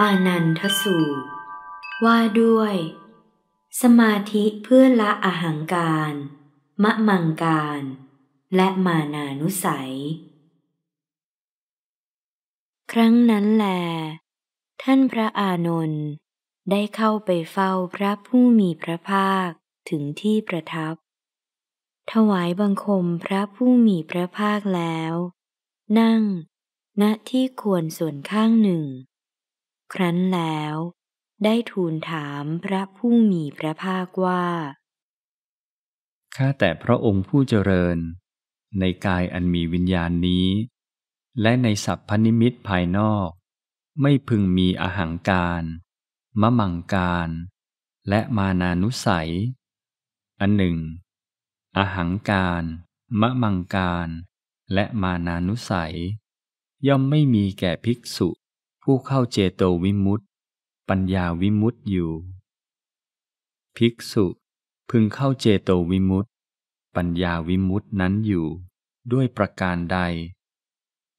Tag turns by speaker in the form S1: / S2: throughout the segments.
S1: อานันทสูตรว่าด้วย สมาธิเพื่อละอหังการ มะมังการ และมานานุสัย ครั้งนั้นแล ท่านพระอานนท์ได้เข้าไปเฝ้าพระผู้มีพระภาคถึงที่ประทับ ถวายบังคมพระผู้มีพระภาคแล้ว นั่งณที่ควรส่วนข้างหนึ่งครั้นแล้วได้ทูลถามพระผู้มีพระภาคว่า
S2: ข้าแต่พระองค์ผู้เจริญในกายอันมีวิญญาณนี้ และในสัพพนิมิตภายนอก ไม่พึงมีอหังการ มะมังการ และมานานุสัย อันหนึ่ง อหังการ มะมังการ และมานานุสัย ย่อมไม่มีแก่ภิกษุผู้เข้าเจโตวิมุตติ ปัญญาวิมุตติอยู่ ภิกษุพึงเข้าเจโตวิมุตติ ปัญญาวิมุตตินั้นอยู่ ด้วยประการใด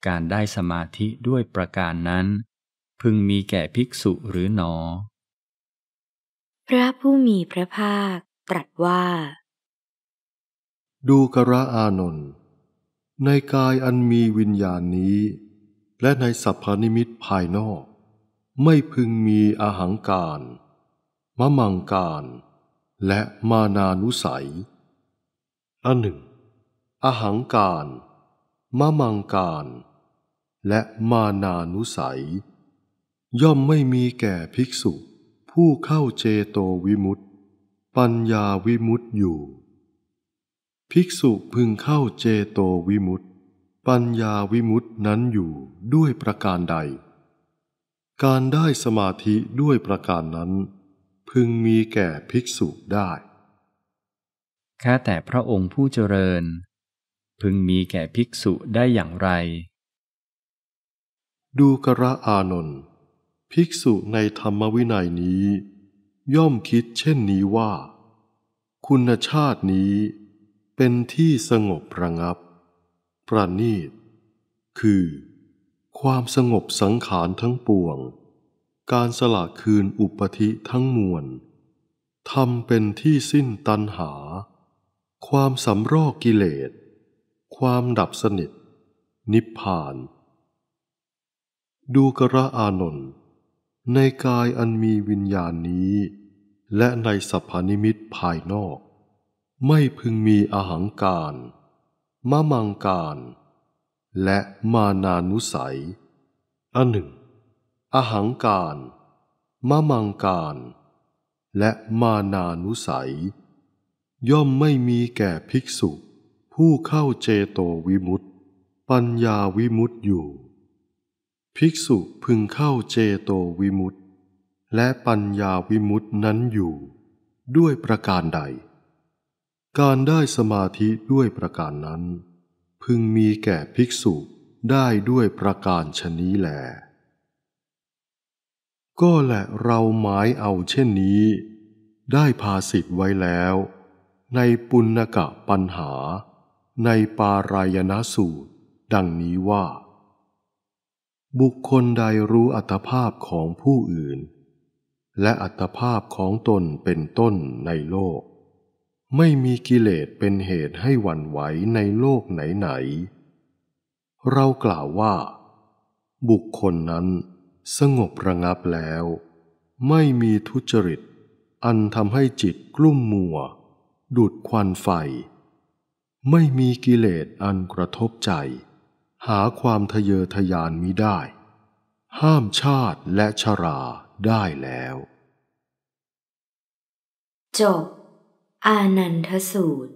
S2: การได้สมาธิด้วยประการนั้น พึงมีแก่ภิกษุหรือหนอ
S1: พระผู้มีพระภาคตรัสว่า
S3: ดูกระอานนท์ในกายอันมีวิญญาณนี้และในสัพพานิมิตภายนอก ไม่พึงมีอาหังการ มะมังการ และมานานุสัยอันหนึ่ง อาหังการ มะมังการ และมานานุสัย ย่อมไม่มีแก่ภิกษุ ผู้เข้าเจโตวิมุตติปัญญาวิมุตติอยู่ ภิกษุพึงเข้าเจโตวิมุตติปัญญาวิมุตินั้นอยู่ด้วยประการใด การได้สมาธิด้วยประการนั้น พึงมีแก่ภิกษุได้ข้าแต่พระองค์ผู้เจริญ พึงมีแก่ภิกษุได้อย่างไร ดูกระอานนท์ภิกษุในธรรมวินัยนี้ ย่อมคิดเช่นนี้ว่า คุณชาตินี้เป็นที่สงบระงับประณีตคือความสงบสังขารทั้งปวง การสละคืนอุปธิทั้งมวลทำเป็นที่สิ้นตัณหา ความสำรอกกิเลสความดับสนิท นิพพาน ดูกระอานนท์ในกายอันมีวิญญาณนี้ และในสัพพนิมิตภายนอก ไม่พึงมีอาหังการมะมังการ และมานานุสัยอันหนึ่ง อหังการมะมังการและมานานุสัย ย่อมไม่มีแก่ภิกษุ ผู้เข้าเจโตวิมุตติ ปัญญาวิมุตติอยู่ ภิกษุพึงเข้าเจโตวิมุตติและปัญญาวิมุตตินั้นอยู่ ด้วยประการใดการได้สมาธิด้วยประการนั้น พึงมีแก่ภิกษุได้ด้วยประการชนี้แหลก็แหละเราหมายเอาเช่นนี้ ได้พาสิทธไว้แล้ว ในปุณกะปัญหา ในปารายณสูตร ดังนี้ว่า บุคคลใดรู้อัตภาพของผู้อื่น และอัตภาพของตนเป็นต้นในโลกไม่มีกิเลสเป็นเหตุให้หวันไหวในโลกไหนๆเรากล่าวว่า บุคคลนั้นสงบระงับแล้ว ไม่มีทุจริต อันทำให้จิตกลุ่มมัวดูดควันไฟ ไม่มีกิเลสอันกระทบใจ หาความทะเยอทะยานมิได้ ห้ามชาติและชราได้แล้ว
S1: จบอานันทสูตร